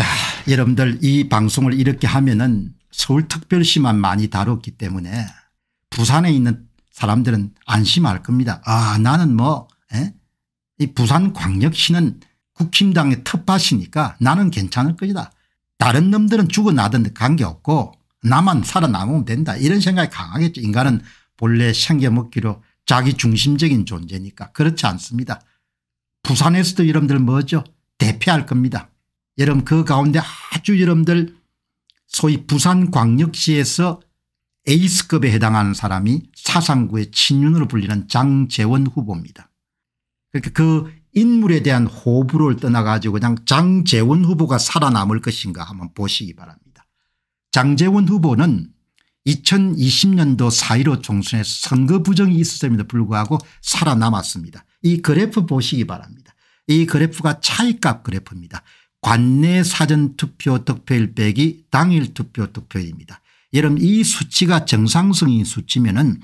자 여러분들 이 방송을 이렇게 하면은 서울특별시만 많이 다뤘기 때문에 부산에 있는 사람들은 안심할 겁니다. 아 나는 뭐이 부산광역시는 국힘당의 텃밭이니까 나는 괜찮을 것이다. 다른 놈들은 죽어나든 관계없고 나만 살아남으면 된다 이런 생각이 강하겠죠. 인간은 본래 생겨먹기로 자기 중심적인 존재니까 그렇지 않습니다. 부산에서도 여러분들 뭐죠 대표할 겁니다. 여러분 그 가운데 아주 여러분들 소위 부산광역시에서 에이스급에 해당하는 사람이 사상구의 친윤으로 불리는 장재원 후보입니다. 그러니까 그 인물에 대한 호불호를 떠나가지고 그냥 장재원 후보가 살아남을 것인가 한번 보시기 바랍니다. 장재원 후보는 2020년도 4.15 총선에 선거 부정이 있었음에도 불구하고 살아남았습니다. 이 그래프 보시기 바랍니다. 이 그래프가 차익값 그래프입니다. 관내 사전투표 득표일 빼기 당일 투표 득표일입니다. 여러분 이 수치가 정상성인 수치면 은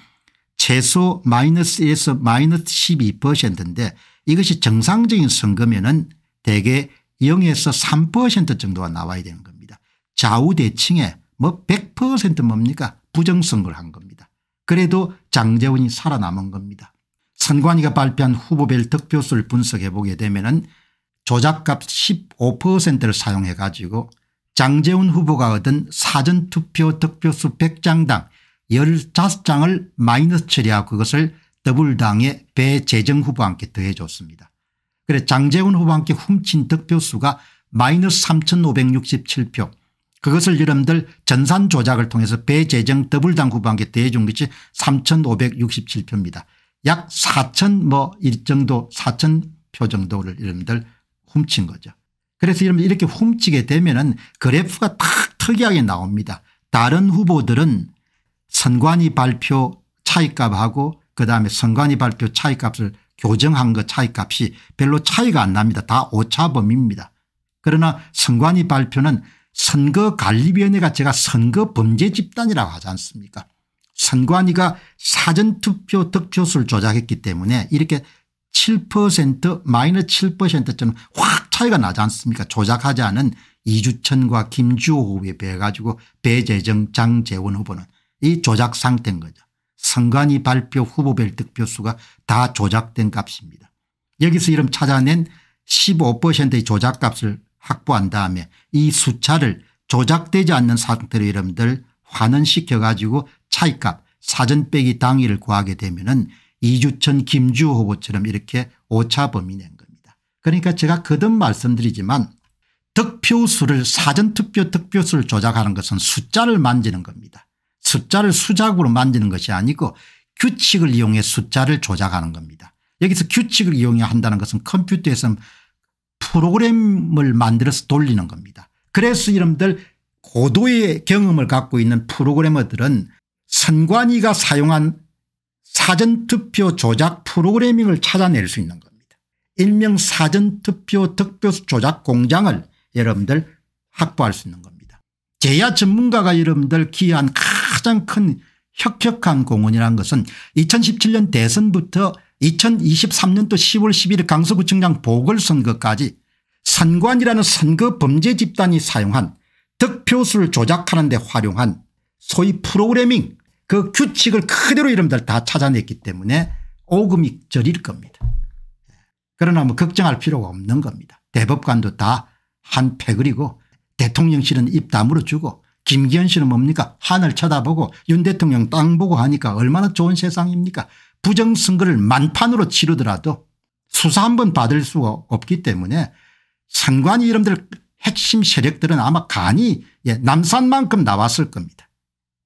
최소 마이너스에서 마이너스 12%인데 이것이 정상적인 선거면 은 대개 0에서 3% 정도가 나와야 되는 겁니다. 좌우대칭에 뭐 100% 뭡니까 부정선거를 한 겁니다. 그래도 장재원이 살아남은 겁니다. 선관위가 발표한 후보별 득표수를 분석해 보게 되면 은 조작값 15%를 사용해 가지고 장재훈 후보가 얻은 사전투표 득표수 100장당 15장을 마이너스 처리하고 그것을 더블당의 배재정 후보와 함께 더해줬습니다. 그래 장재훈 후보와 함께 훔친 득표수가 마이너스 3567표 그것을 여러분들 전산 조작을 통해서 배재정 더블당 후보와 함께 더해준 것이 3567표입니다. 약 4천 뭐일 정도 4천 표 정도를 여러분들 훔친 거죠. 그래서 여러분 이렇게 훔치게 되면은 그래프가 탁 특이하게 나옵니다. 다른 후보들은 선관위 발표 차이값하고 그다음에 선관위 발표 차이값을 교정한 것 그 차이값이 별로 차이가 안 납니다. 다 오차범위입니다. 그러나 선관위 발표는 선거관리위원회가 제가 선거범죄집단이라고 하지 않습니까 선관위가 사전투표 득표수를 조작했기 때문에 이렇게 7% 마이너스 7%점 확 차이가 나지 않습니까 조작하지 않은 이주천과 김주호 후보에 비해 가지고 배재정 장재원 후보는 이 조작 상태인 거죠. 선관위 발표 후보별 득표수가 다 조작된 값입니다. 여기서 이름 찾아낸 15%의 조작값을 확보한 다음에 이 수차를 조작되지 않는 상태로 여러분들 환원시켜 가지고 차이값 사전 빼기 당일을 구하게 되면 은 이주천 김주호 후보처럼 이렇게 오차범위 낸 겁니다. 그러니까 제가 거듭 말씀드리지만 득표수를 사전투표 득표수를 조작하는 것은 숫자를 만지는 겁니다. 숫자를 수작으로 만지는 것이 아니고 규칙을 이용해 숫자를 조작하는 겁니다. 여기서 규칙을 이용해 한다는 것은 컴퓨터에서 프로그램을 만들어서 돌리는 겁니다. 그래서 이름들 고도의 경험을 갖고 있는 프로그래머들은 선관위가 사용한 사전투표 조작 프로그래밍을 찾아낼 수 있는 겁니다. 일명 사전투표 득표 조작 공장을 여러분들 확보할 수 있는 겁니다. 제야 전문가가 여러분들 기여한 가장 큰 혁혁한 공헌이라는 것은 2017년 대선부터 2023년도 10월 11일 강서구청장 보궐선거까지 선관이라는 선거 범죄 집단이 사용한 득표수를 조작하는 데 활용한 소위 프로그래밍 그 규칙을 그대로 이름들 다 찾아냈기 때문에 오금이 저릴 겁니다. 그러나 뭐 걱정할 필요가 없는 겁니다. 대법관도 다 한 패그리고 대통령실은 입 다물어 주고 김기현 씨는 뭡니까 하늘 쳐다보고 윤 대통령 땅 보고 하니까 얼마나 좋은 세상입니까 부정선거를 만판으로 치르더라도 수사 한번 받을 수가 없기 때문에 선관위 이름들 핵심 세력들은 아마 간이 예, 남산만큼 나왔을 겁니다.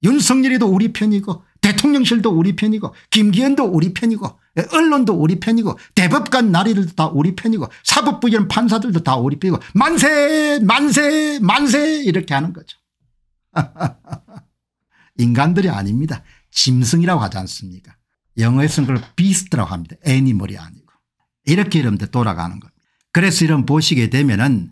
윤석열이도 우리 편이고 대통령실도 우리 편이고 김기현도 우리 편이고 예, 언론도 우리 편이고 대법관 나리들도 다 우리 편이고 사법부 이런 판사들도 다 우리 편이고 만세 만세 만세 이렇게 하는 거죠. 인간들이 아닙니다. 짐승이라고 하지 않습니까 영어에서는 그걸 비스트라고 합니다. 애니멀이 아니고. 이렇게 이름들 돌아가는 겁니다. 그래서 이런 보시게 되면은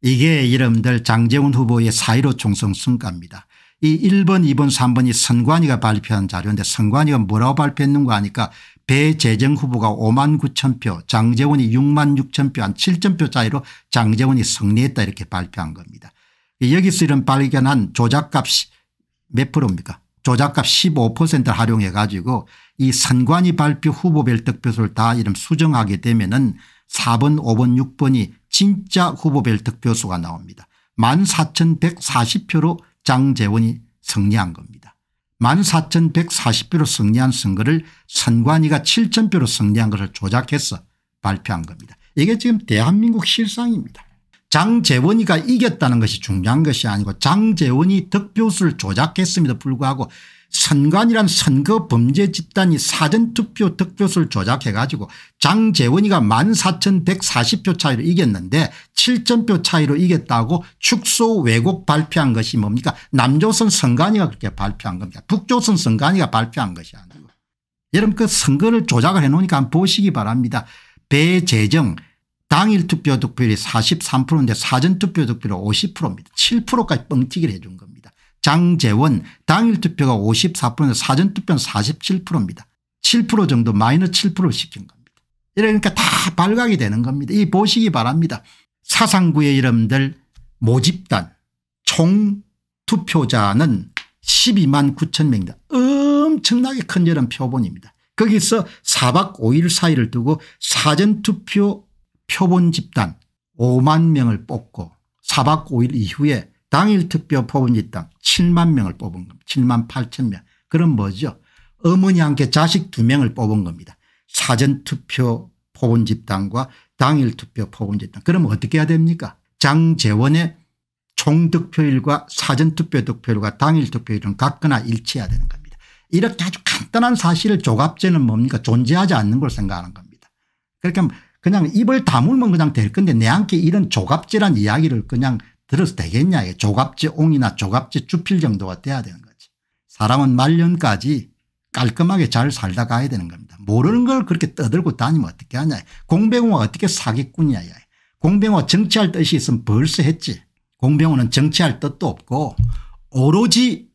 이게 이름들 장재훈 후보의 사이로 총선 승가입니다. 이 1번 2번 3번이 선관위가 발표한 자료인데 선관위가 뭐라고 발표했는가 하니까 배재정 후보가 5만 9천 표 장재원이 6만 6천 표한 7천 표 차이로 장재원이 승리했다 이렇게 발표한 겁니다. 여기서 이런 발견한 조작값몇 프로입니까 조작값 15%를 활용해 가지고 이 선관위 발표 후보별 득표수를 다 이름 수정하게 되면은 4번 5번 6번이 진짜 후보별 득표수가 나옵니다. 14,140표로 장재원이 승리한 겁니다. 14,140표로 승리한 선거를 선관위가 7,000표로 승리한 것을 조작해서 발표한 겁니다. 이게 지금 대한민국 실상입니다. 장재원이가 이겼다는 것이 중요한 것이 아니고 장재원이 득표수를 조작했음에도 불구하고 선관이란 선거 범죄 집단이 사전투표 득표수를 조작해 가지고 장재원이가 14,140표 차이로 이겼는데 7점표 차이로 이겼다고 축소 왜곡 발표한 것이 뭡니까 남조선 선관위가 그렇게 발표한 겁니다. 북조선 선관위가 발표한 것이 아니고 여러분 그 선거를 조작을 해놓으니까 한번 보시기 바랍니다. 배재정 당일 투표 득표율이 43%인데 사전투표 득표율 50%입니다. 7%까지 뻥튀기를 해 준 겁니다. 장재원 당일 투표가 54%에서 사전투표는 47%입니다. 7% 정도 마이너스 7%를 시킨 겁니다. 이러니까 다 발각이 되는 겁니다. 이 보시기 바랍니다. 사상구의 이름들 모집단 총 투표자는 12만 9천 명입니다 엄청나게 큰 저런 표본입니다. 거기서 4박 5일 사이를 두고 사전투표 표본 집단 5만 명을 뽑고 4박 5일 이후에 당일 투표 뽑은 이땅 7만 명을 뽑은 겁니다. 7만 8천 명. 그럼 뭐죠? 어머니 함께 자식 2명을 뽑은 겁니다. 사전투표 뽑은 집단과 당일 투표 뽑은 집단. 그럼 어떻게 해야 됩니까? 장재원의 총득표율과 사전투표 득표율과 당일 투표율은 같거나 일치해야 되는 겁니다. 이렇게 아주 간단한 사실을 조갑제는 뭡니까 존재하지 않는 걸 생각하는 겁니다. 그러니까 그냥 입을 다물면 그냥 될 건데 내한테 이런 조갑제란 이야기를 그냥 들어서 되겠냐 조갑지 옹이나 조갑지 주필 정도가 돼야 되는 거지. 사람은 말년까지 깔끔하게 잘 살다 가야 되는 겁니다. 모르는 걸 그렇게 떠들고 다니면 어떻게 하냐. 공병호가 어떻게 사기꾼이야. 공병호 정치할 뜻이 있으면 벌써 했지. 공병호는 정치할 뜻도 없고 오로지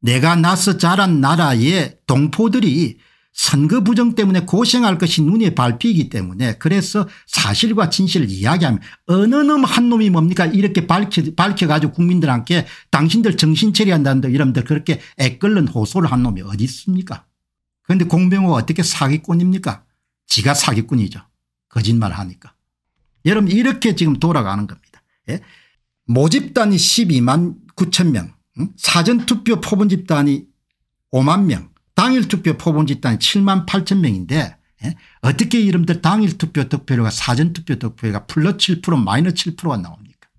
내가 나서 자란 나라의 동포들이 선거 부정 때문에 고생할 것이 눈에 밟히기 때문에 그래서 사실과 진실을 이야기하면 어느 놈 한 놈이 뭡니까 이렇게 밝혀, 밝혀가지고 국민들한테 당신들 정신 처리한다는데 이러분들 그렇게 애끓는 호소를 한 놈이 어디 있습니까 그런데 공병호가 어떻게 사기꾼입니까 지가 사기꾼이죠 거짓말 하니까 여러분 이렇게 지금 돌아가는 겁니다 예? 모집단이 12만 9천 명 응? 사전투표 포본 집단이 5만 명 당일 투표 포본 집단이 7만 8천 명인데 예? 어떻게 이름들 당일 투표 득표율과 사전 투표 득표율과 플러7%마이너 7%가 나옵니까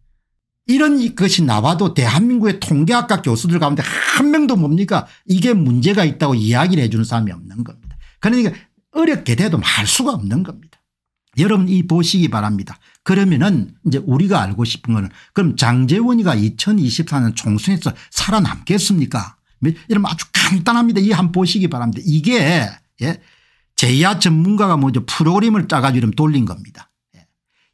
이런 것이 나와도 대한민국의 통계학과 교수들 가운데 한 명도 뭡니까 이게 문제가 있다고 이야기를 해주는 사람이 없는 겁니다. 그러니까 어렵게 돼도 할 수가 없는 겁니다. 여러분 이 보시기 바랍니다. 그러면은 이제 우리가 알고 싶은 거는 그럼 장재원이가 2024년 총선에서 살아남겠습니까 이런 아주 간단합니다. 이 한 보시기 바랍니다. 이게 예. 제야 전문가가 먼저 프로그램을 짜가지고 이름 돌린 겁니다.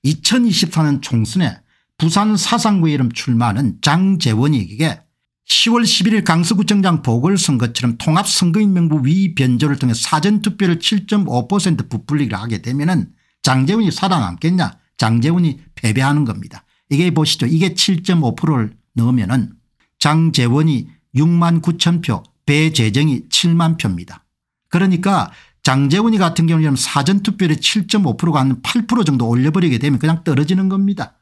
2024년 예. 총선에 부산 사상구에 이름 출마하는 장재원에게 10월 11일 강서구청장 보궐선거처럼 통합선거인명부 위변조를 통해 사전투표를 7.5% 부풀리기를 하게 되면 은 장재훈이 살아남겠냐 장재훈이 패배하는 겁니다. 이게 보시죠. 이게 7.5%를 넣으면 은 장재원이 6만 9천 표 배재정이 7만 표입니다. 그러니까 장재훈이 같은 경우는 사전투표율이 7.5%가 한 8% 정도 올려버리게 되면 그냥 떨어지는 겁니다.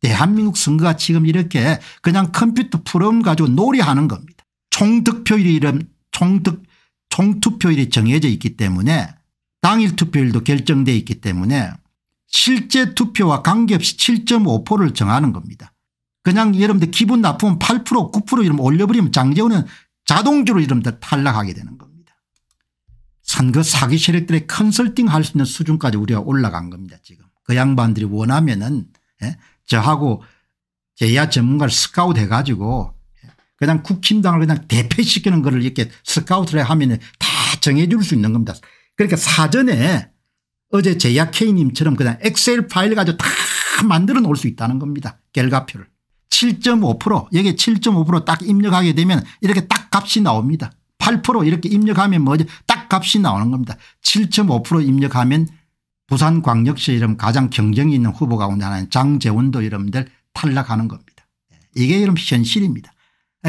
대한민국 선거가 지금 이렇게 그냥 컴퓨터 프롬 가지고 놀이하는 겁니다. 총득표율이 이런 총득 총투표율이 정해져 있기 때문에 당일 투표율도 결정돼 있기 때문에 실제 투표와 관계없이 7.5%를 정하는 겁니다. 그냥 여러분들 기분 나쁘면 8% 9% 이러면 올려버리면 장재훈은 자동적으로 이러분들 탈락하게 되는 겁니다. 선거 그 사기 세력들의 컨설팅 할 수 있는 수준까지 우리가 올라간 겁니다 지금. 그 양반들이 원하면은 예? 저하고 제야 전문가를 스카우트 해가지고 예? 그냥 국힘당을 그냥 대패시키는 거를 이렇게 스카우트를 하면 다 정해줄 수 있는 겁니다. 그러니까 사전에 어제 제야 K님처럼 그냥 엑셀 파일 가지고 다 만들어 놓을 수 있다는 겁니다. 결과표를. 7.5% 여기에 7.5%딱 입력하게 되면 이렇게 딱 값이 나옵니다. 8% 이렇게 입력하면 뭐죠? 딱 값이 나오는 겁니다. 7.5% 입력하면 부산광역시 이름 가장 경쟁이 있는 후보 가운데 하나인 장재원도 이름들 탈락하는 겁니다. 이게 이름 현실입니다.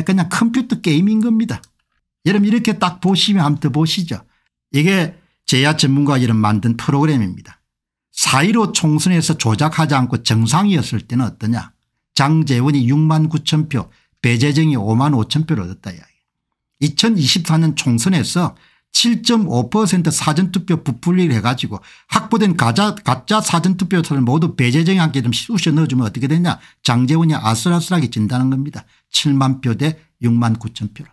그냥 컴퓨터 게임인 겁니다. 여러분 이렇게 딱 보시면 한번 보시죠. 이게 제야 전문가 이름 만든 프로그램입니다. 4.15 총선에서 조작하지 않고 정상이었을 때는 어떠냐 장재원이 6만 9천 표 배재정이 5만 5천 표를 얻었다 이야기. 2024년 총선에서 7.5% 사전투표 부풀리를 해가지고 확보된 가짜, 가짜 사전투표를 모두 배재정한테 좀 쑤셔 넣어주면 어떻게 되냐 장재원이 아슬아슬하게 진다는 겁니다. 7만 표 대 6만 9천 표로.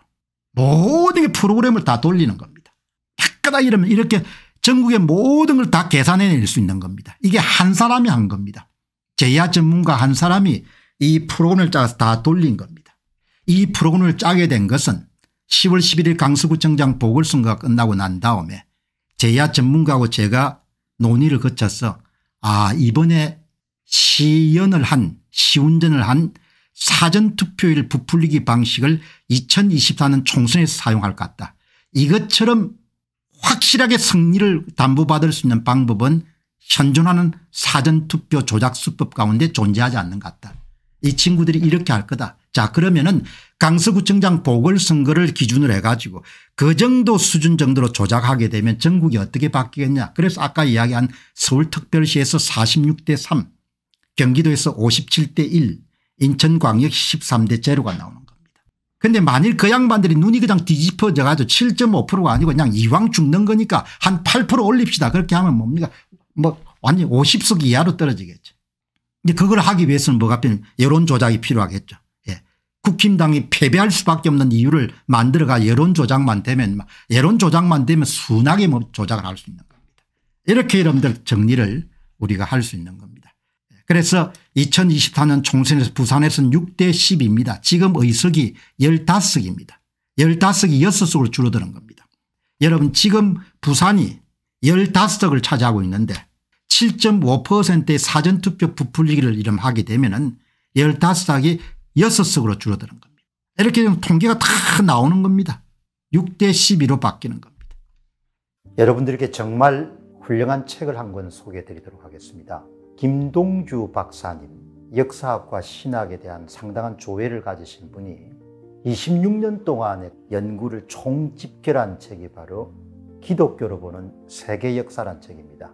모든 게 프로그램을 다 돌리는 겁니다. 약간다 이러면 이렇게 전국의 모든 걸 다 계산해낼 수 있는 겁니다. 이게 한 사람이 한 겁니다. 제야 전문가 한 사람이 이 프로그램을 짜서 다 돌린 겁니다. 이 프로그램을 짜게 된 것은 10월 11일 강서구청장 보궐선거가 끝나고 난 다음에 제야 전문가하고 제가 논의를 거쳐서 아 이번에 시연을 한 시운전을 한 사전투표일 부풀리기 방식을 2024년 총선에서 사용할 것 같다. 이것처럼 확실하게 승리를 담보받을 수 있는 방법은 현존하는 사전투표 조작수법 가운데 존재하지 않는 것 같다. 이 친구들이 이렇게 할 거다. 자 그러면은 강서구청장 보궐선거를 기준으로 해가지고 그 정도 수준 정도로 조작하게 되면 전국이 어떻게 바뀌겠냐. 그래서 아까 이야기한 서울특별시에서 46대 3 경기도에서 57대 1 인천광역시 13대 0가 나오는 겁니다. 근데 만일 그 양반들이 눈이 그냥 뒤집어져 가지고 7.5%가 아니고 그냥 이왕 죽는 거니까 한 8% 올립시다. 그렇게 하면 뭡니까 뭐 완전 히 50석 이하로 떨어지겠죠. 이제 그걸 하기 위해서는 뭐가 필요 여론 조작이 필요하겠죠. 예. 국힘당이 패배할 수밖에 없는 이유를 만들어가 여론 조작만 되면 여론 조작만 되면 순하게 뭐 조작을 할 수 있는 겁니다. 이렇게 여러분들 정리를 우리가 할 수 있는 겁니다. 예. 그래서 2024년 총선에서 부산에서는 6대 10입니다. 지금 의석이 15석입니다. 15석이 6석으로 줄어드는 겁니다. 여러분 지금 부산이 15석을 차지하고 있는데 7.5%의 사전투표 부풀리기를 이름하게 되면 은 15석이 6석으로 줄어드는 겁니다. 이렇게 되면 통계가 다 나오는 겁니다. 6대 12로 바뀌는 겁니다. 여러분들께 정말 훌륭한 책을 한 권 소개해 드리도록 하겠습니다. 김동주 박사님 역사학과 신학에 대한 상당한 조회를 가지신 분이 26년 동안의 연구를 총집결한 책이 바로 기독교로 보는 세계 역사란 책입니다.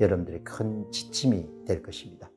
여러분들의 큰 지침이 될 것입니다.